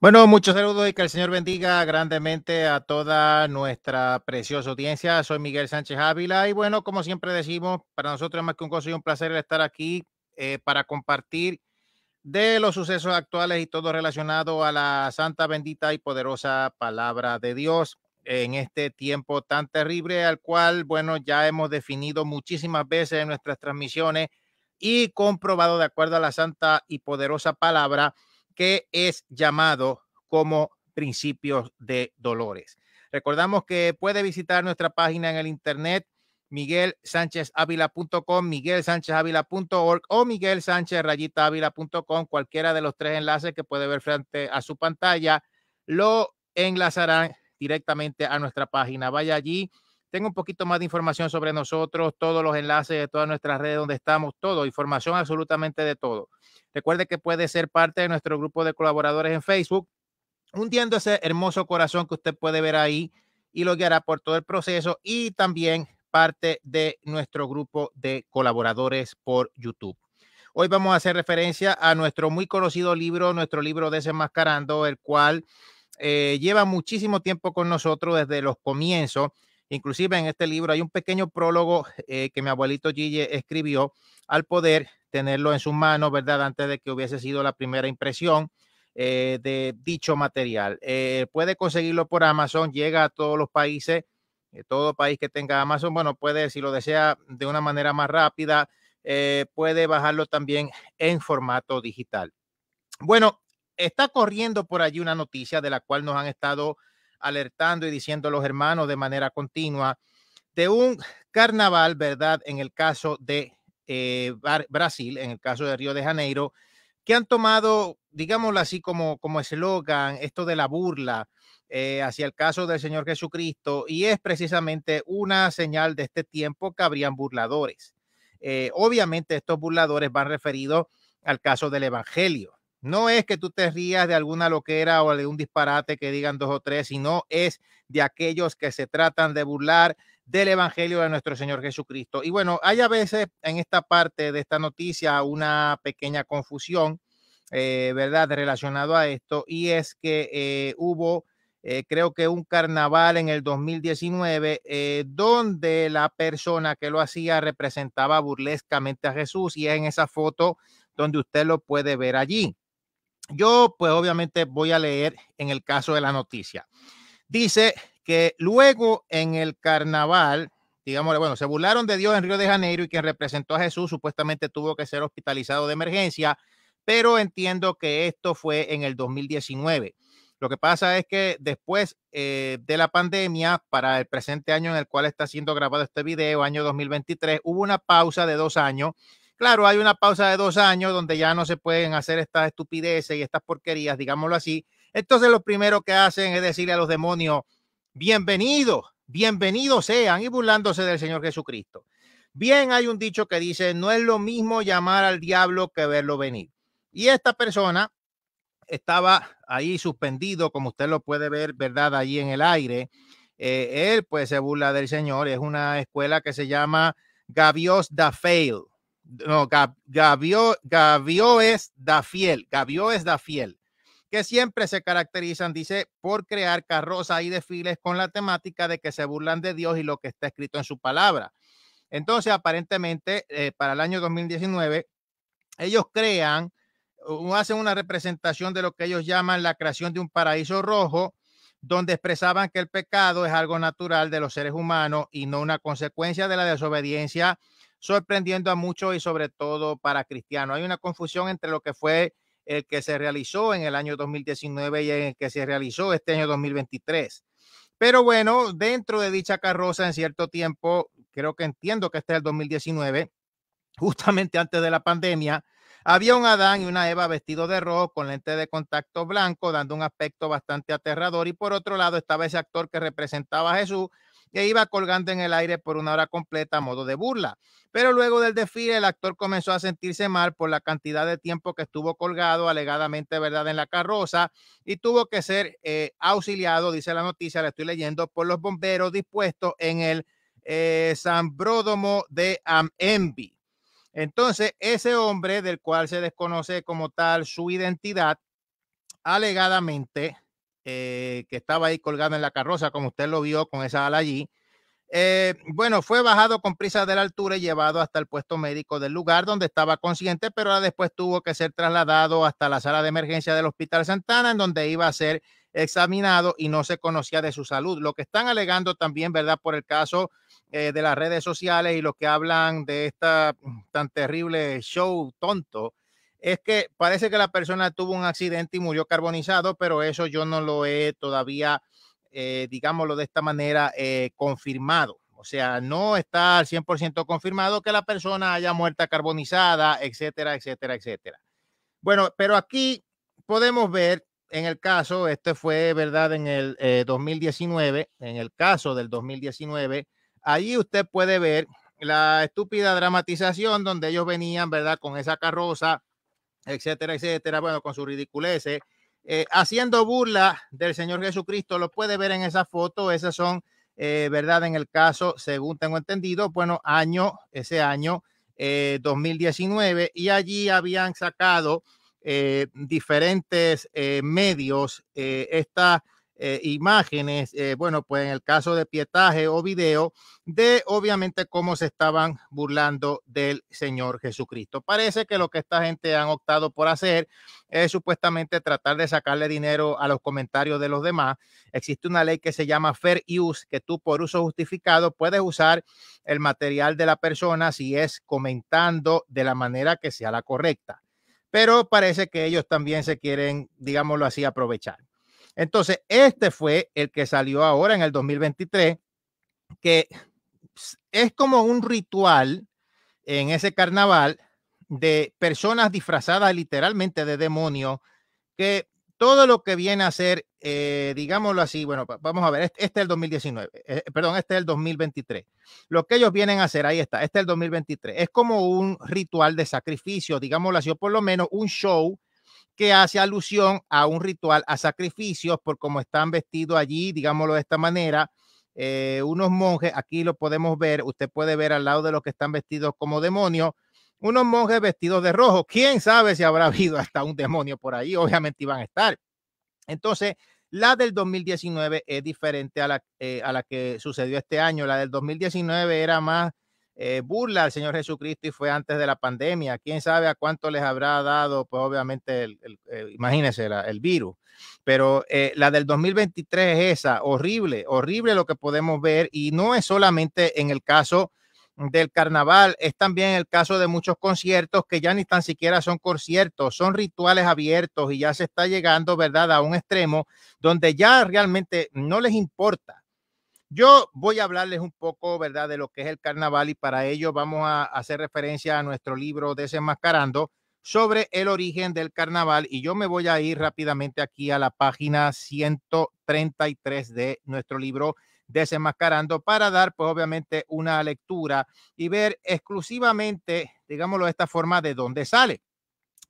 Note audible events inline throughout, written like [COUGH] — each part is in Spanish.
Bueno, muchos saludos y que el Señor bendiga grandemente a toda nuestra preciosa audiencia. Soy Miguel Sánchez Ávila y bueno, como siempre decimos, para nosotros es más que un gozo y un placer estar aquí eh, para compartir de los sucesos actuales y todo relacionado a la santa, bendita y poderosa palabra de Dios en este tiempo tan terrible al cual, bueno, ya hemos definido muchísimas veces en nuestras transmisiones y comprobado de acuerdo a la santa y poderosa palabra que es llamado como principios de dolores. Recordamos que puede visitar nuestra página en el internet Miguel miguelsanchezavila.org Miguel o Miguel Sánchez cualquiera de los tres enlaces que puede ver frente a su pantalla, lo enlazarán directamente a nuestra página. Vaya allí, tengo un poquito más de información sobre nosotros, todos los enlaces de todas nuestras redes donde estamos, todo, información absolutamente de todo. Recuerde que puede ser parte de nuestro grupo de colaboradores en Facebook, hundiendo ese hermoso corazón que usted puede ver ahí y lo guiará por todo el proceso y también parte de nuestro grupo de colaboradores por YouTube. Hoy vamos a hacer referencia a nuestro muy conocido libro, nuestro libro Desenmascarando, el cual eh, lleva muchísimo tiempo con nosotros desde los comienzos Inclusive en este libro hay un pequeño prólogo eh, que mi abuelito Gille escribió al poder tenerlo en sus manos, ¿verdad? Antes de que hubiese sido la primera impresión eh, de dicho material. Eh, puede conseguirlo por Amazon, llega a todos los países, todo país que tenga Amazon, bueno, puede, si lo desea, de una manera más rápida, puede bajarlo también en formato digital. Bueno, está corriendo por allí una noticia de la cual nos han estado alertando y diciendo los hermanos de manera continua de un carnaval, ¿verdad? En el caso de eh, Brasil, en el caso de Río de Janeiro, que han tomado, digámoslo así, como, como eslogan, esto de la burla eh, hacia el caso del Señor Jesucristo, y es precisamente una señal de este tiempo que habrían burladores. Eh, obviamente estos burladores van referidos al caso del Evangelio, no es que tú te rías de alguna loquera o de un disparate que digan dos o tres, sino es de aquellos que se tratan de burlar del Evangelio de nuestro Señor Jesucristo. Y bueno, hay a veces en esta parte de esta noticia una pequeña confusión, eh, ¿verdad?, relacionado a esto, y es que eh, hubo, eh, creo que un carnaval en el 2019, donde la persona que lo hacía representaba burlescamente a Jesús, y es en esa foto donde usted lo puede ver allí. Yo, pues obviamente voy a leer en el caso de la noticia. Dice que luego en el carnaval, digamos, bueno, se burlaron de Dios en Río de Janeiro y quien representó a Jesús supuestamente tuvo que ser hospitalizado de emergencia, pero entiendo que esto fue en el 2019. Lo que pasa es que después eh, de la pandemia, para el presente año en el cual está siendo grabado este video, año 2023, hubo una pausa de dos años Claro, hay una pausa de dos años donde ya no se pueden hacer estas estupideces y estas porquerías, digámoslo así. Entonces lo primero que hacen es decirle a los demonios, bienvenidos, bienvenidos sean y burlándose del Señor Jesucristo. Bien, hay un dicho que dice, no es lo mismo llamar al diablo que verlo venir. Y esta persona estaba ahí suspendido, como usted lo puede ver, ¿verdad? Allí en el aire. Eh, él pues se burla del Señor. Es una escuela que se llama Gavios da Fail no, Gabio, es Dafiel, Fiel, es que siempre se caracterizan, dice, por crear carrozas y desfiles con la temática de que se burlan de Dios y lo que está escrito en su palabra. Entonces, aparentemente, eh, para el año 2019, ellos crean, o hacen una representación de lo que ellos llaman la creación de un paraíso rojo, donde expresaban que el pecado es algo natural de los seres humanos y no una consecuencia de la desobediencia sorprendiendo a muchos y sobre todo para cristianos. Hay una confusión entre lo que fue el que se realizó en el año 2019 y el que se realizó este año 2023. Pero bueno, dentro de dicha carroza en cierto tiempo, creo que entiendo que este es el 2019, justamente antes de la pandemia, había un Adán y una Eva vestidos de rojo con lente de contacto blanco, dando un aspecto bastante aterrador. Y por otro lado estaba ese actor que representaba a Jesús que iba colgando en el aire por una hora completa a modo de burla. Pero luego del desfile, el actor comenzó a sentirse mal por la cantidad de tiempo que estuvo colgado, alegadamente verdad, en la carroza y tuvo que ser eh, auxiliado, dice la noticia, la estoy leyendo, por los bomberos dispuestos en el eh, San Bródomo de Ambi. Entonces, ese hombre del cual se desconoce como tal su identidad, alegadamente eh, que estaba ahí colgado en la carroza, como usted lo vio con esa ala allí. Eh, bueno, fue bajado con prisa de la altura y llevado hasta el puesto médico del lugar donde estaba consciente, pero después tuvo que ser trasladado hasta la sala de emergencia del Hospital Santana, en donde iba a ser examinado y no se conocía de su salud. Lo que están alegando también, ¿verdad? Por el caso eh, de las redes sociales y lo que hablan de esta mm, tan terrible show tonto es que parece que la persona tuvo un accidente y murió carbonizado, pero eso yo no lo he todavía, eh, digámoslo de esta manera, eh, confirmado. O sea, no está al 100% confirmado que la persona haya muerta carbonizada, etcétera, etcétera, etcétera. Bueno, pero aquí podemos ver en el caso, este fue, ¿verdad? En el 2019, eh, en el caso del 2019, allí usted puede ver la estúpida dramatización donde ellos venían, ¿verdad? Con esa carroza etcétera, etcétera, bueno, con su ridiculeces, eh, haciendo burla del Señor Jesucristo, lo puede ver en esa foto, esas son, eh, ¿verdad? En el caso, según tengo entendido, bueno, año, ese año, 2019, eh, y allí habían sacado diferentes medios esta eh, imágenes, eh, bueno, pues en el caso de pietaje o video, de obviamente cómo se estaban burlando del Señor Jesucristo. Parece que lo que esta gente han optado por hacer es supuestamente tratar de sacarle dinero a los comentarios de los demás. Existe una ley que se llama Fair Use, que tú por uso justificado puedes usar el material de la persona si es comentando de la manera que sea la correcta. Pero parece que ellos también se quieren, digámoslo así, aprovechar. Entonces, este fue el que salió ahora en el 2023, que es como un ritual en ese carnaval de personas disfrazadas literalmente de demonio, que todo lo que viene a ser, eh, digámoslo así, bueno, vamos a ver, este, este es el 2019, eh, perdón, este es el 2023. Lo que ellos vienen a hacer, ahí está, este es el 2023, es como un ritual de sacrificio, digámoslo así, o por lo menos un show que hace alusión a un ritual, a sacrificios, por cómo están vestidos allí, digámoslo de esta manera, eh, unos monjes, aquí lo podemos ver, usted puede ver al lado de los que están vestidos como demonios, unos monjes vestidos de rojo. ¿Quién sabe si habrá [LAUGHS] habido hasta un demonio por ahí? Obviamente iban a estar. Entonces, la del 2019 es diferente a la, eh, a la que sucedió este año. La del 2019 era más eh, burla al Señor Jesucristo y fue antes de la pandemia. ¿Quién sabe a cuánto les habrá dado? Pues obviamente, el, el, el virus. Pero eh, la del 2023 es esa, horrible, horrible lo que podemos ver y no es solamente en el caso del carnaval, es también el caso de muchos conciertos que ya ni tan siquiera son conciertos, son rituales abiertos y ya se está llegando, ¿verdad?, a un extremo donde ya realmente no les importa yo voy a hablarles un poco, ¿verdad?, de lo que es el carnaval y para ello vamos a hacer referencia a nuestro libro Desenmascarando sobre el origen del carnaval y yo me voy a ir rápidamente aquí a la página 133 de nuestro libro Desenmascarando para dar, pues obviamente, una lectura y ver exclusivamente, digámoslo de esta forma, de dónde sale.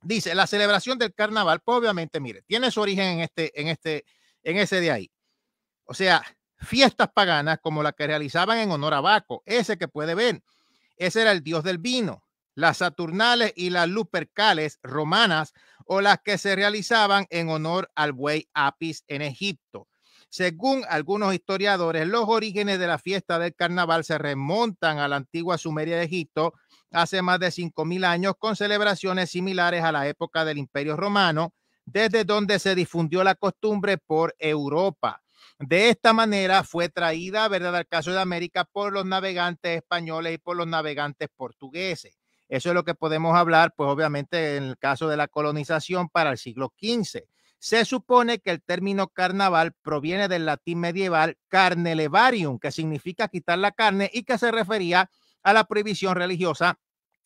Dice, la celebración del carnaval, pues obviamente, mire, tiene su origen en este, en este, en ese de ahí. O sea, fiestas paganas como la que realizaban en honor a Baco, ese que puede ver. Ese era el dios del vino. Las Saturnales y las Lupercales romanas o las que se realizaban en honor al buey Apis en Egipto. Según algunos historiadores, los orígenes de la fiesta del carnaval se remontan a la antigua Sumeria de Egipto hace más de 5.000 años con celebraciones similares a la época del Imperio Romano, desde donde se difundió la costumbre por Europa. De esta manera fue traída, ¿verdad?, al caso de América por los navegantes españoles y por los navegantes portugueses. Eso es lo que podemos hablar, pues obviamente en el caso de la colonización para el siglo XV. Se supone que el término carnaval proviene del latín medieval carnelevarium, que significa quitar la carne y que se refería a la prohibición religiosa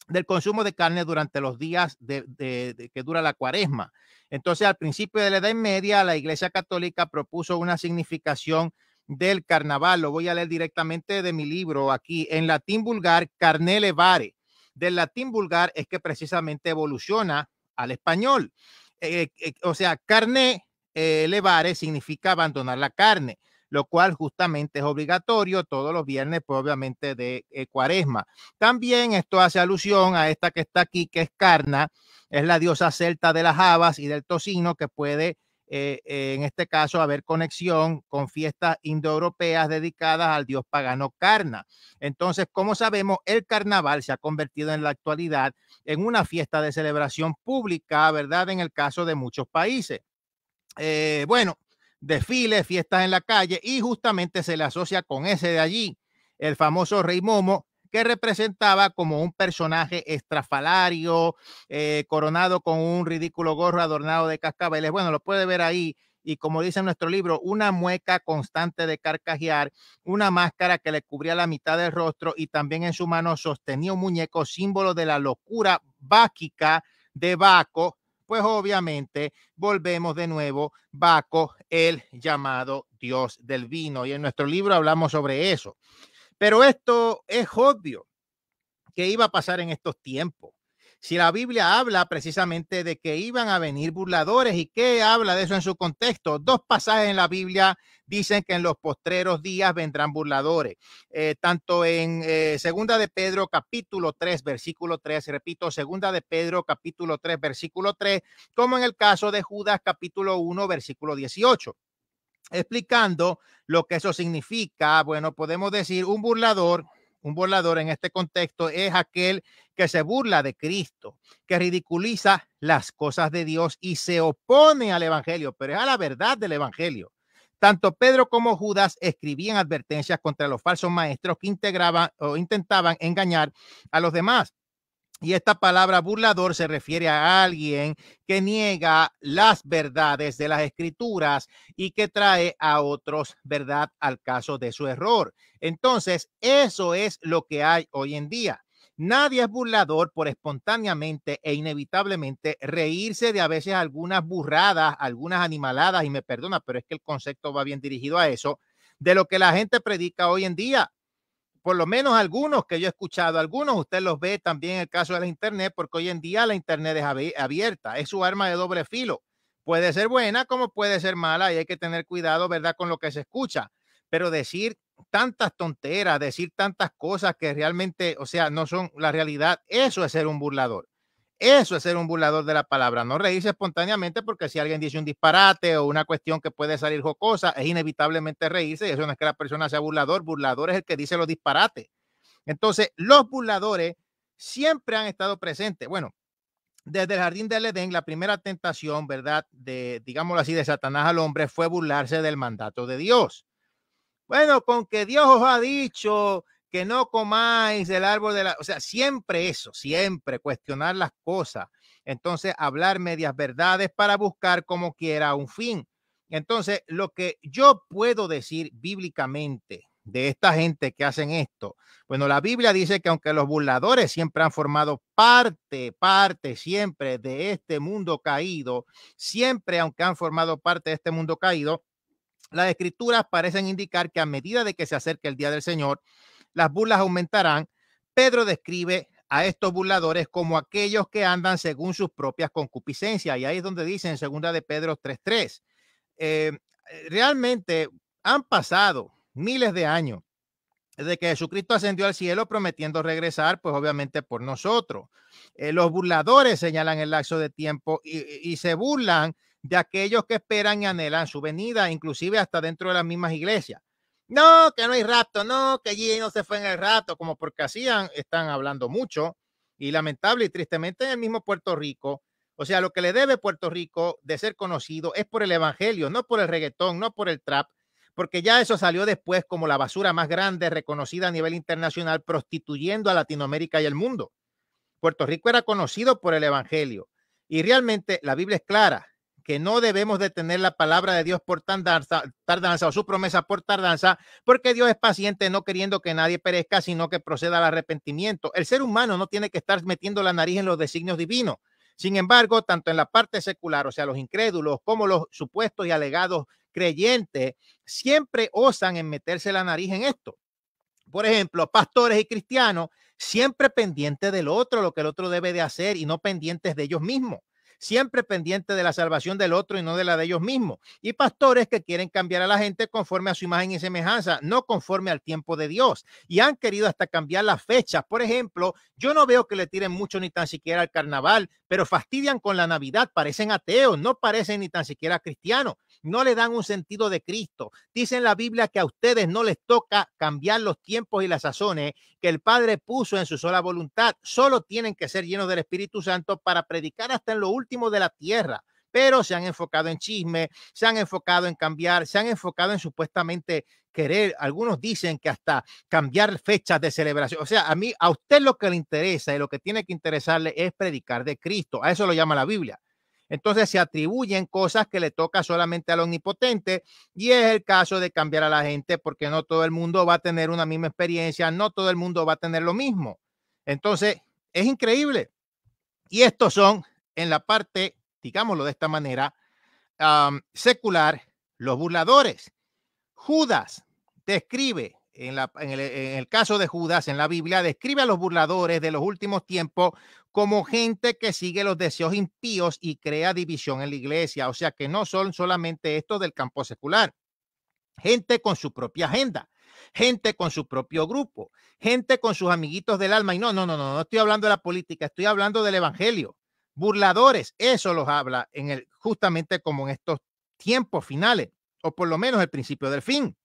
del consumo de carne durante los días de, que dura la cuaresma. Entonces, al principio de la Edad Media, la Iglesia Católica propuso una significación del carnaval. Lo voy a leer directamente de mi libro aquí, en latín vulgar, Carne levare. Del latín vulgar es que precisamente evoluciona al español. Eh, eh, o sea, carne Elevare eh, levare significa abandonar la carne lo cual justamente es obligatorio todos los viernes, pues, obviamente de eh, cuaresma. También esto hace alusión a esta que está aquí, que es Carna, es la diosa celta de las habas y del tocino que puede eh, en este caso haber conexión con fiestas indoeuropeas dedicadas al dios pagano Carna. Entonces, como sabemos, el carnaval se ha convertido en la actualidad en una fiesta de celebración pública, ¿verdad? En el caso de muchos países. Eh, bueno, desfiles, fiestas en la calle y justamente se le asocia con ese de allí, el famoso Rey Momo, que representaba como un personaje estrafalario, eh, coronado con un ridículo gorro adornado de cascabeles. Bueno, lo puede ver ahí. Y como dice nuestro libro, una mueca constante de carcajear, una máscara que le cubría la mitad del rostro y también en su mano sostenía un muñeco símbolo de la locura báquica de Baco, pues obviamente volvemos de nuevo Baco, el llamado Dios del vino. Y en nuestro libro hablamos sobre eso. Pero esto es obvio que iba a pasar en estos tiempos si la Biblia habla precisamente de que iban a venir burladores y qué habla de eso en su contexto. Dos pasajes en la Biblia dicen que en los postreros días vendrán burladores, eh, tanto en eh, Segunda de Pedro capítulo 3 versículo 3, repito, Segunda de Pedro capítulo 3 versículo 3, como en el caso de Judas capítulo 1 versículo 18 explicando lo que eso significa. Bueno, podemos decir un burlador un burlador en este contexto es aquel que se burla de Cristo, que ridiculiza las cosas de Dios y se opone al Evangelio, pero es a la verdad del Evangelio. Tanto Pedro como Judas escribían advertencias contra los falsos maestros que integraban o intentaban engañar a los demás. Y esta palabra burlador se refiere a alguien que niega las verdades de las escrituras y que trae a otros verdad al caso de su error. Entonces, eso es lo que hay hoy en día. Nadie es burlador por espontáneamente e inevitablemente reírse de a veces algunas burradas, algunas animaladas, y me perdona, pero es que el concepto va bien dirigido a eso, de lo que la gente predica hoy en día por lo menos algunos que yo he escuchado, algunos usted los ve también en el caso de la Internet, porque hoy en día la Internet es abierta, es su arma de doble filo. Puede ser buena como puede ser mala y hay que tener cuidado, ¿verdad?, con lo que se escucha. Pero decir tantas tonteras, decir tantas cosas que realmente, o sea, no son la realidad, eso es ser un burlador. Eso es ser un burlador de la palabra, no reírse espontáneamente porque si alguien dice un disparate o una cuestión que puede salir jocosa, es inevitablemente reírse y eso no es que la persona sea burlador, burlador es el que dice los disparates. Entonces, los burladores siempre han estado presentes. Bueno, desde el jardín del Edén, la primera tentación, ¿verdad? De, digámoslo así, de Satanás al hombre fue burlarse del mandato de Dios. Bueno, con que Dios os ha dicho que no comáis del árbol de la... O sea, siempre eso, siempre cuestionar las cosas. Entonces, hablar medias verdades para buscar como quiera un fin. Entonces, lo que yo puedo decir bíblicamente de esta gente que hacen esto, bueno, la Biblia dice que aunque los burladores siempre han formado parte, parte siempre de este mundo caído, siempre aunque han formado parte de este mundo caído, las escrituras parecen indicar que a medida de que se acerque el día del Señor, las burlas aumentarán. Pedro describe a estos burladores como aquellos que andan según sus propias concupiscencias. Y ahí es donde dice en segunda de Pedro 3.3. Eh, realmente han pasado miles de años desde que Jesucristo ascendió al cielo prometiendo regresar, pues obviamente por nosotros. Eh, los burladores señalan el lapso de tiempo y, y se burlan de aquellos que esperan y anhelan su venida, inclusive hasta dentro de las mismas iglesias. No, que no hay rapto, no, que allí no se fue en el rapto, como porque hacían, están hablando mucho. Y lamentable y tristemente en el mismo Puerto Rico, o sea, lo que le debe Puerto Rico de ser conocido es por el evangelio, no por el reggaetón, no por el trap, porque ya eso salió después como la basura más grande reconocida a nivel internacional, prostituyendo a Latinoamérica y el mundo. Puerto Rico era conocido por el evangelio. Y realmente la Biblia es clara que no debemos detener la palabra de Dios por tardanza, o su promesa por tardanza, porque Dios es paciente, no queriendo que nadie perezca, sino que proceda al arrepentimiento. El ser humano no tiene que estar metiendo la nariz en los designios divinos. Sin embargo, tanto en la parte secular, o sea, los incrédulos, como los supuestos y alegados creyentes, siempre osan en meterse la nariz en esto. Por ejemplo, pastores y cristianos siempre pendientes del otro, lo que el otro debe de hacer y no pendientes de ellos mismos siempre pendiente de la salvación del otro y no de la de ellos mismos, y pastores que quieren cambiar a la gente conforme a su imagen y semejanza, no conforme al tiempo de Dios, y han querido hasta cambiar las fechas. Por ejemplo, yo no veo que le tiren mucho ni tan siquiera al carnaval, pero fastidian con la Navidad, parecen ateos, no parecen ni tan siquiera cristianos, no le dan un sentido de Cristo. Dicen la Biblia que a ustedes no les toca cambiar los tiempos y las sazones que el Padre puso en su sola voluntad, solo tienen que ser llenos del Espíritu Santo para predicar hasta en lo último de la tierra pero se han enfocado en chisme, se han enfocado en cambiar, se han enfocado en supuestamente querer, algunos dicen que hasta cambiar fechas de celebración. O sea, a mí, a usted lo que le interesa y lo que tiene que interesarle es predicar de Cristo, a eso lo llama la Biblia. Entonces se atribuyen cosas que le toca solamente al omnipotente y es el caso de cambiar a la gente porque no todo el mundo va a tener una misma experiencia, no todo el mundo va a tener lo mismo. Entonces, es increíble. Y estos son en la parte, digámoslo de esta manera, secular, los burladores. Judas describe, en, el, en el caso de Judas en la Biblia, describe a los burladores de los últimos tiempos como gente que sigue los deseos impíos y crea división en la iglesia. O sea que no son solamente estos del campo secular. Gente con su propia agenda gente con su propio grupo, gente con sus amiguitos del alma. Y no, no, no, no, no estoy hablando de la política, estoy hablando del evangelio burladores. Eso los habla en el, justamente como en estos tiempos finales, o por lo menos el principio del fin.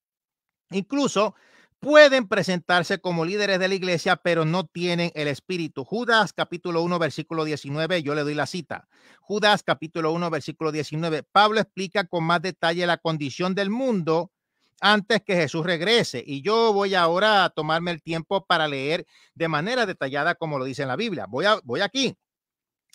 Incluso pueden presentarse como líderes de la iglesia, pero no tienen el espíritu. Judas capítulo 1, versículo 19, yo le doy la cita. Judas capítulo 1, versículo 19. Pablo explica con más detalle la condición del mundo antes que Jesús regrese. Y yo voy ahora a tomarme el tiempo para leer de manera detallada como lo dice en la Biblia. Voy, a, voy aquí.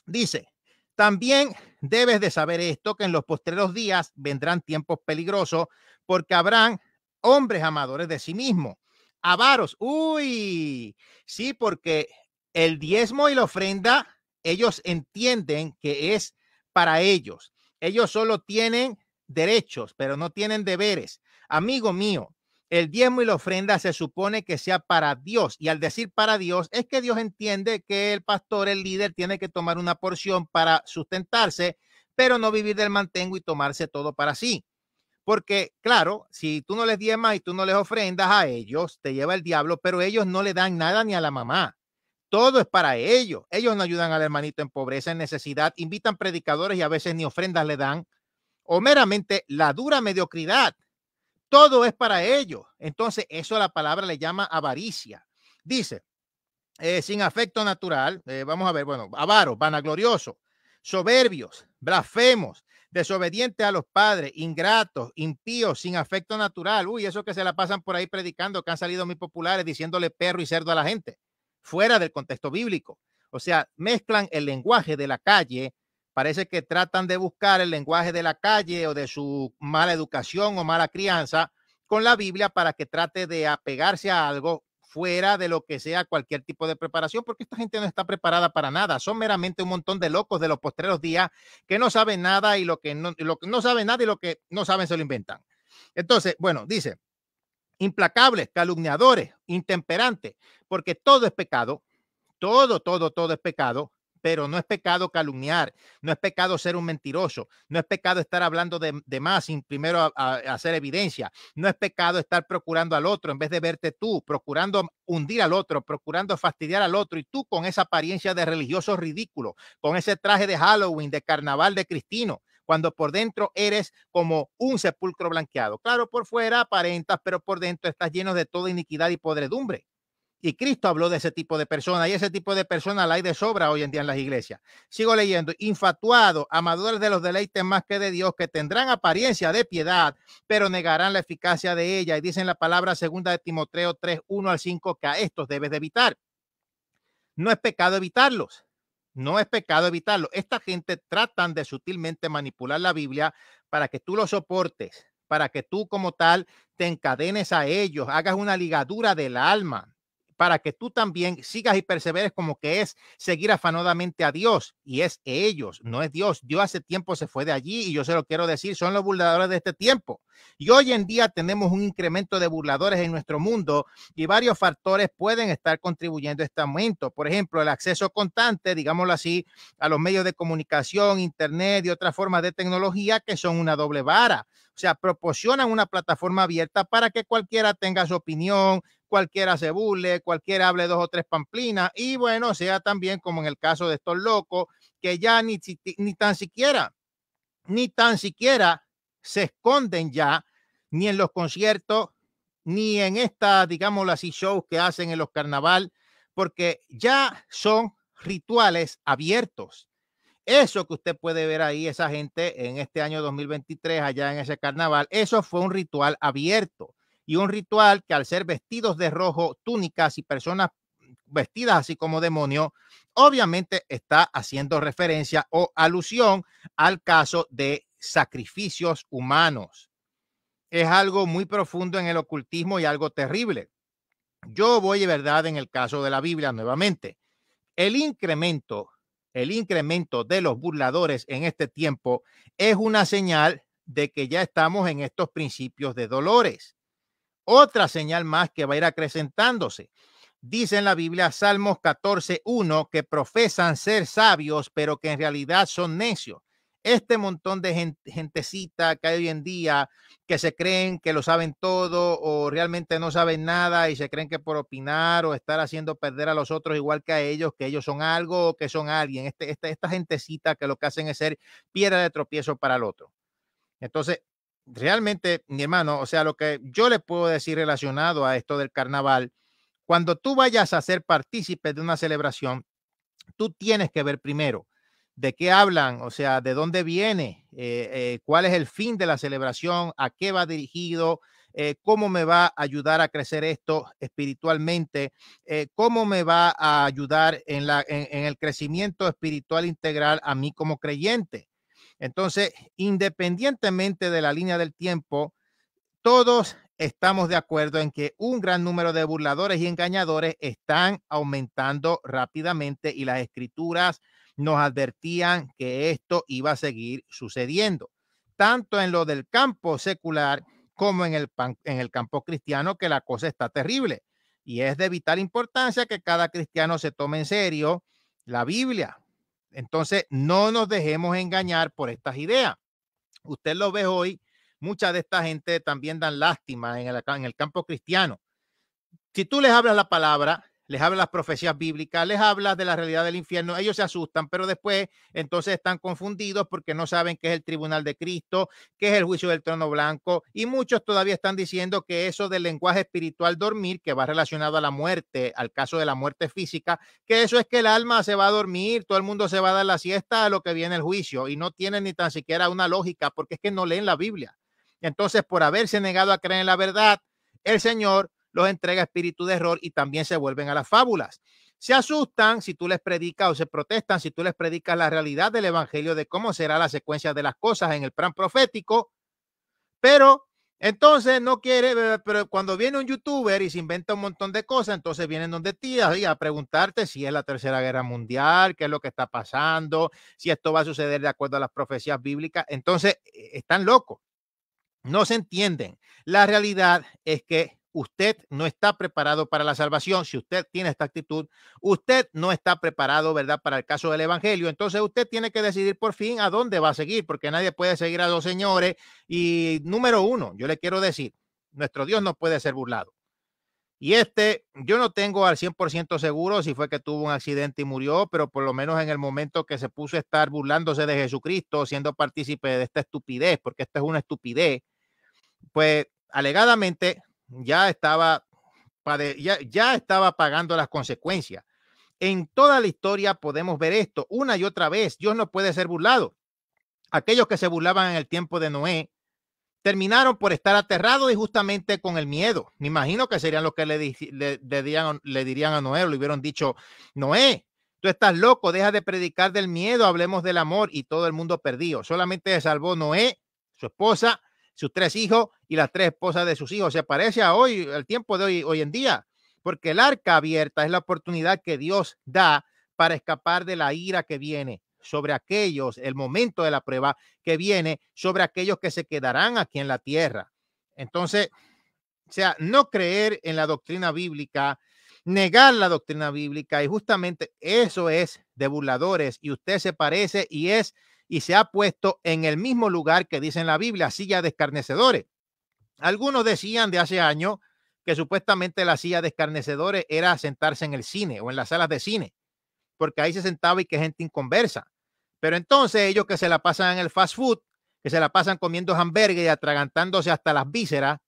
Dice, también debes de saber esto, que en los postreros días vendrán tiempos peligrosos porque habrán hombres amadores de sí mismos, avaros. Uy, sí, porque el diezmo y la ofrenda, ellos entienden que es para ellos. Ellos solo tienen derechos, pero no tienen deberes. Amigo mío, el diezmo y la ofrenda se supone que sea para Dios. Y al decir para Dios, es que Dios entiende que el pastor, el líder, tiene que tomar una porción para sustentarse, pero no vivir del mantengo y tomarse todo para sí. Porque, claro, si tú no les diezmas y tú no les ofrendas a ellos, te lleva el diablo, pero ellos no le dan nada ni a la mamá. Todo es para ellos. Ellos no ayudan al hermanito en pobreza, en necesidad, invitan predicadores y a veces ni ofrendas le dan. O meramente la dura mediocridad todo es para ellos. Entonces, eso la palabra le llama avaricia. Dice, eh, sin afecto natural, eh, vamos a ver, bueno, avaro, vanaglorioso, soberbios, blasfemos, desobedientes a los padres, ingratos, impíos, sin afecto natural. Uy, eso que se la pasan por ahí predicando, que han salido muy populares diciéndole perro y cerdo a la gente, fuera del contexto bíblico. O sea, mezclan el lenguaje de la calle parece que tratan de buscar el lenguaje de la calle o de su mala educación o mala crianza con la Biblia para que trate de apegarse a algo fuera de lo que sea cualquier tipo de preparación, porque esta gente no está preparada para nada. Son meramente un montón de locos de los postreros días que no saben nada y lo que no, lo, no saben nada y lo que no saben se lo inventan. Entonces, bueno, dice, implacables, calumniadores, intemperantes, porque todo es pecado, todo, todo, todo es pecado, pero no es pecado calumniar, no es pecado ser un mentiroso, no es pecado estar hablando de, más sin primero hacer evidencia, no es pecado estar procurando al otro en vez de verte tú, procurando hundir al otro, procurando fastidiar al otro y tú con esa apariencia de religioso ridículo, con ese traje de Halloween, de carnaval de Cristino cuando por dentro eres como un sepulcro blanqueado. Claro, por fuera aparentas, pero por dentro estás lleno de toda iniquidad y podredumbre. Y Cristo habló de ese tipo de personas y ese tipo de personas la hay de sobra hoy en día en las iglesias. Sigo leyendo, infatuados, amadores de los deleites más que de Dios, que tendrán apariencia de piedad, pero negarán la eficacia de ella. Y dicen la palabra segunda de Timoteo 3, 1 al 5, que a estos debes de evitar. No es pecado evitarlos. No es pecado evitarlos. Esta gente tratan de sutilmente manipular la Biblia para que tú lo soportes, para que tú como tal te encadenes a ellos, hagas una ligadura del alma para que tú también sigas y perseveres como que es seguir afanadamente a Dios. Y es ellos, no es Dios. Dios hace tiempo se fue de allí y yo se lo quiero decir, son los burladores de este tiempo. Y hoy en día tenemos un incremento de burladores en nuestro mundo y varios factores pueden estar contribuyendo a este aumento. Por ejemplo, el acceso constante, digámoslo así, a los medios de comunicación, internet y otras formas de tecnología que son una doble vara. O sea, proporcionan una plataforma abierta para que cualquiera tenga su opinión, cualquiera se burle, cualquiera hable dos o tres pamplinas y bueno, sea también como en el caso de estos locos que ya ni, ni tan siquiera, ni tan siquiera se esconden ya ni en los conciertos, ni en esta, digamos, y shows que hacen en los carnaval, porque ya son rituales abiertos. Eso que usted puede ver ahí, esa gente en este año 2023, allá en ese carnaval, eso fue un ritual abierto y un ritual que al ser vestidos de rojo, túnicas y personas vestidas así como demonio, obviamente está haciendo referencia o alusión al caso de sacrificios humanos. Es algo muy profundo en el ocultismo y algo terrible. Yo voy, de verdad, en el caso de la Biblia nuevamente. El incremento, el incremento de los burladores en este tiempo es una señal de que ya estamos en estos principios de dolores otra señal más que va a ir acrecentándose. Dice en la Biblia Salmos 14.1 que profesan ser sabios, pero que en realidad son necios. Este montón de gentecita que hay hoy en día que se creen que lo saben todo o realmente no saben nada y se creen que por opinar o estar haciendo perder a los otros igual que a ellos, que ellos son algo o que son alguien. Este, este esta gentecita que lo que hacen es ser piedra de tropiezo para el otro. Entonces, realmente, mi hermano, o sea, lo que yo le puedo decir relacionado a esto del carnaval, cuando tú vayas a ser partícipe de una celebración, tú tienes que ver primero de qué hablan, o sea, de dónde viene, eh, eh, cuál es el fin de la celebración, a qué va dirigido, eh, cómo me va a ayudar a crecer esto espiritualmente, cómo me va a ayudar en, en, el crecimiento espiritual integral a mí como creyente. Entonces, independientemente de la línea del tiempo, todos estamos de acuerdo en que un gran número de burladores y engañadores están aumentando rápidamente y las escrituras nos advertían que esto iba a seguir sucediendo, tanto en lo del campo secular como en el, en el campo cristiano, que la cosa está terrible. Y es de vital importancia que cada cristiano se tome en serio la Biblia, entonces, no nos dejemos engañar por estas ideas. Usted lo ve hoy, mucha de esta gente también dan lástima en el, en el campo cristiano. Si tú les hablas la palabra, les habla las profecías bíblicas, les habla de la realidad del infierno. Ellos se asustan, pero después entonces están confundidos porque no saben qué es el tribunal de Cristo, qué es el juicio del trono blanco. Y muchos todavía están diciendo que eso del lenguaje espiritual dormir, que va relacionado a la muerte, al caso de la muerte física, que eso es que el alma se va a dormir, todo el mundo se va a dar la siesta a lo que viene el juicio y no tienen ni tan siquiera una lógica porque es que no leen la Biblia. Entonces, por haberse negado a creer en la verdad, el Señor los entrega espíritu de error y también se vuelven a las fábulas. Se asustan si tú les predicas o se protestan si tú les predicas la realidad del evangelio de cómo será la secuencia de las cosas en el plan profético, pero entonces no quiere, pero cuando viene un youtuber y se inventa un montón de cosas, entonces vienen donde tías y a preguntarte si es la tercera guerra mundial, qué es lo que está pasando, si esto va a suceder de acuerdo a las profecías bíblicas. Entonces e, están locos, no se entienden. La realidad es que usted no está preparado para la salvación. Si usted tiene esta actitud, usted no está preparado, ¿verdad? Para el caso del Evangelio. Entonces usted tiene que decidir por fin a dónde va a seguir, porque nadie puede seguir a dos señores. Y número uno, yo le quiero decir, nuestro Dios no puede ser burlado. Y este, yo no tengo al 100% seguro si fue que tuvo un accidente y murió, pero por lo menos en el momento que se puso a estar burlándose de Jesucristo, siendo partícipe de esta estupidez, porque esta es una estupidez, pues alegadamente ya estaba, ya, ya estaba pagando las consecuencias. En toda la historia podemos ver esto una y otra vez. Dios no puede ser burlado. Aquellos que se burlaban en el tiempo de Noé terminaron por estar aterrados y justamente con el miedo. Me imagino que serían los que le, le, dirían, a Noé, le hubieron dicho, Noé, tú estás loco, deja de predicar del miedo, hablemos del amor y todo el mundo perdido. Solamente se salvó Noé, su esposa sus tres hijos y las tres esposas de sus hijos. Se parece a hoy, al tiempo de hoy, hoy en día, porque el arca abierta es la oportunidad que Dios da para escapar de la ira que viene sobre aquellos, el momento de la prueba que viene sobre aquellos que se quedarán aquí en la tierra. Entonces, o sea, no creer en la doctrina bíblica, negar la doctrina bíblica y justamente eso es de burladores y usted se parece y es y se ha puesto en el mismo lugar que dice en la Biblia, silla de escarnecedores. Algunos decían de hace años que supuestamente la silla de escarnecedores era sentarse en el cine o en las salas de cine, porque ahí se sentaba y que gente inconversa. Pero entonces ellos que se la pasan en el fast food, que se la pasan comiendo hamburguesas y atragantándose hasta las vísceras,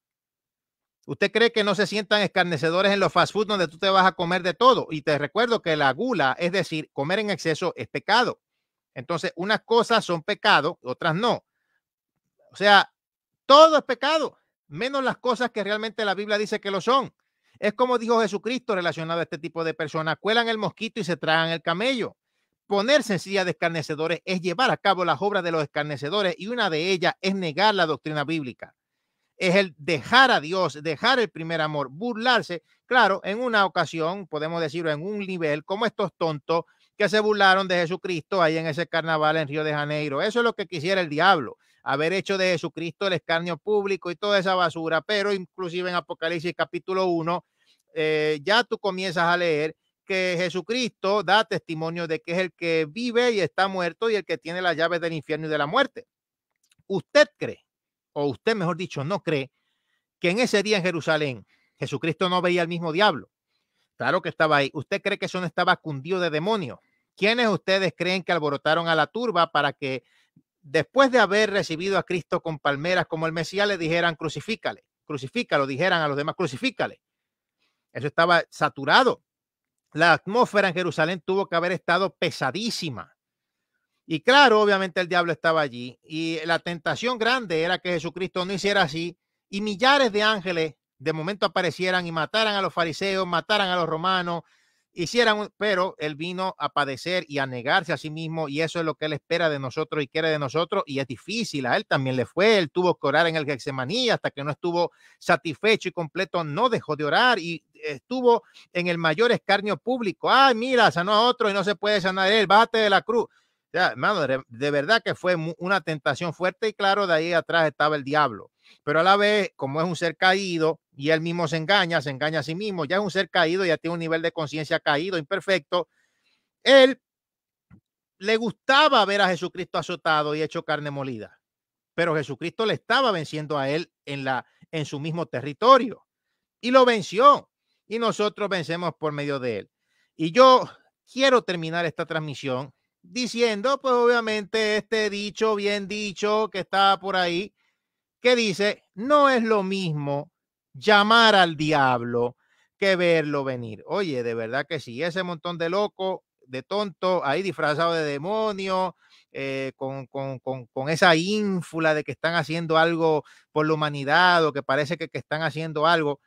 ¿usted cree que no se sientan escarnecedores en los fast food donde tú te vas a comer de todo? Y te recuerdo que la gula, es decir, comer en exceso es pecado. Entonces, unas cosas son pecado, otras no. O sea, todo es pecado, menos las cosas que realmente la Biblia dice que lo son. Es como dijo Jesucristo relacionado a este tipo de personas, cuelan el mosquito y se tragan el camello. Ponerse en silla de escarnecedores es llevar a cabo las obras de los escarnecedores y una de ellas es negar la doctrina bíblica. Es el dejar a Dios, dejar el primer amor, burlarse. Claro, en una ocasión, podemos decirlo en un nivel, como estos tontos que se burlaron de Jesucristo ahí en ese carnaval en Río de Janeiro. Eso es lo que quisiera el diablo, haber hecho de Jesucristo el escarnio público y toda esa basura, pero inclusive en Apocalipsis capítulo 1, eh, ya tú comienzas a leer que Jesucristo da testimonio de que es el que vive y está muerto y el que tiene las llaves del infierno y de la muerte. ¿Usted cree, o usted mejor dicho, no cree, que en ese día en Jerusalén Jesucristo no veía al mismo diablo? Claro que estaba ahí. ¿Usted cree que eso no estaba cundido de demonios? ¿Quiénes ustedes creen que alborotaron a la turba para que después de haber recibido a Cristo con palmeras como el Mesías le dijeran crucifícale, crucifícalo, dijeran a los demás crucifícale? Eso estaba saturado. La atmósfera en Jerusalén tuvo que haber estado pesadísima. Y claro, obviamente el diablo estaba allí y la tentación grande era que Jesucristo no hiciera así y millares de ángeles de momento aparecieran y mataran a los fariseos, mataran a los romanos, hicieran, pero él vino a padecer y a negarse a sí mismo y eso es lo que él espera de nosotros y quiere de nosotros y es difícil, a él también le fue, él tuvo que orar en el Getsemaní hasta que no estuvo satisfecho y completo, no dejó de orar y estuvo en el mayor escarnio público, ay mira, sanó a otro y no se puede sanar él, bájate de la cruz. O sea, de verdad que fue una tentación fuerte y claro, de ahí atrás estaba el diablo, pero a la vez, como es un ser caído, y él mismo se engaña, se engaña a sí mismo, ya es un ser caído, ya tiene un nivel de conciencia caído, imperfecto. Él le gustaba ver a Jesucristo azotado y hecho carne molida, pero Jesucristo le estaba venciendo a él en, la, en su mismo territorio y lo venció y nosotros vencemos por medio de él. Y yo quiero terminar esta transmisión diciendo, pues obviamente, este dicho bien dicho que está por ahí, que dice, no es lo mismo llamar al diablo que verlo venir. Oye, de verdad que sí, ese montón de loco, de tonto, ahí disfrazado de demonio, eh, con, con, con, con, esa ínfula de que están haciendo algo por la humanidad o que parece que, que están haciendo algo.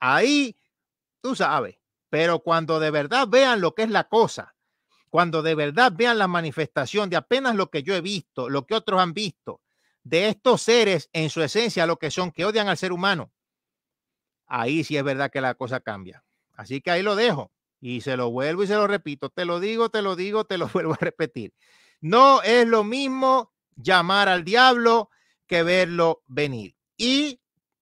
Ahí, tú sabes, pero cuando de verdad vean lo que es la cosa, cuando de verdad vean la manifestación de apenas lo que yo he visto, lo que otros han visto, de estos seres en su esencia, lo que son, que odian al ser humano, ahí sí es verdad que la cosa cambia. Así que ahí lo dejo y se lo vuelvo y se lo repito. Te lo digo, te lo digo, te lo [LAUGHS] vuelvo a repetir. No es lo mismo llamar al diablo que verlo venir. Y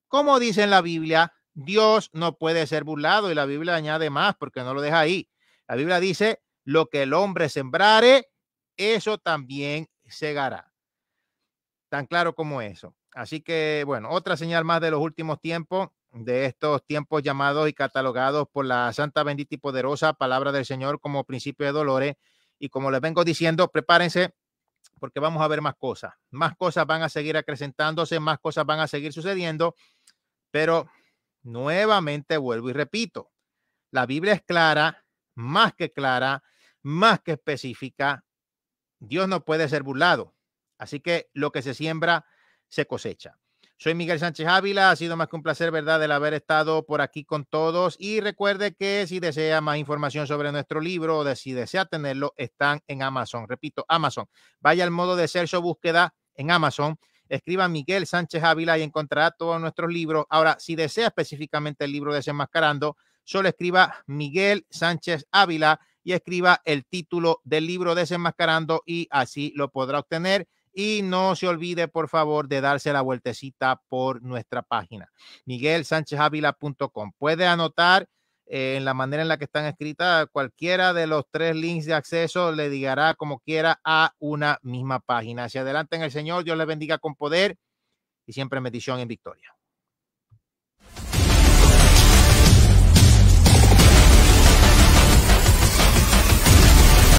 como dice en la Biblia, Dios no puede ser burlado y la Biblia añade más porque no lo deja ahí. La Biblia dice, lo que el hombre sembrare, eso también segará. Tan claro como eso. Así que, bueno, otra señal más de los últimos tiempos de estos tiempos llamados y catalogados por la Santa Bendita y Poderosa Palabra del Señor como principio de dolores. Y como les vengo diciendo, prepárense porque vamos a ver más cosas. Más cosas van a seguir acrecentándose, más cosas van a seguir sucediendo, pero nuevamente vuelvo y repito, la Biblia es clara, más que clara, más que específica. Dios no puede ser burlado. Así que lo que se siembra, se cosecha. Soy Miguel Sánchez Ávila. Ha sido más que un placer, ¿verdad?, el haber estado por aquí con todos. Y recuerde que si desea más información sobre nuestro libro o si desea tenerlo, están en Amazon. Repito, Amazon. Vaya al modo de ser su búsqueda en Amazon. Escriba Miguel Sánchez Ávila y encontrará todos nuestros libros. Ahora, si desea específicamente el libro Desenmascarando, solo escriba Miguel Sánchez Ávila y escriba el título del libro Desenmascarando y así lo podrá obtener. Y no se olvide, por favor, de darse la vueltecita por nuestra página, miguelsanchezavila.com. Puede anotar eh, en la manera en la que están escritas cualquiera de los tres links de acceso, le digará como quiera a una misma página. Hacia adelante en el Señor, Dios le bendiga con poder y siempre medición bendición en victoria.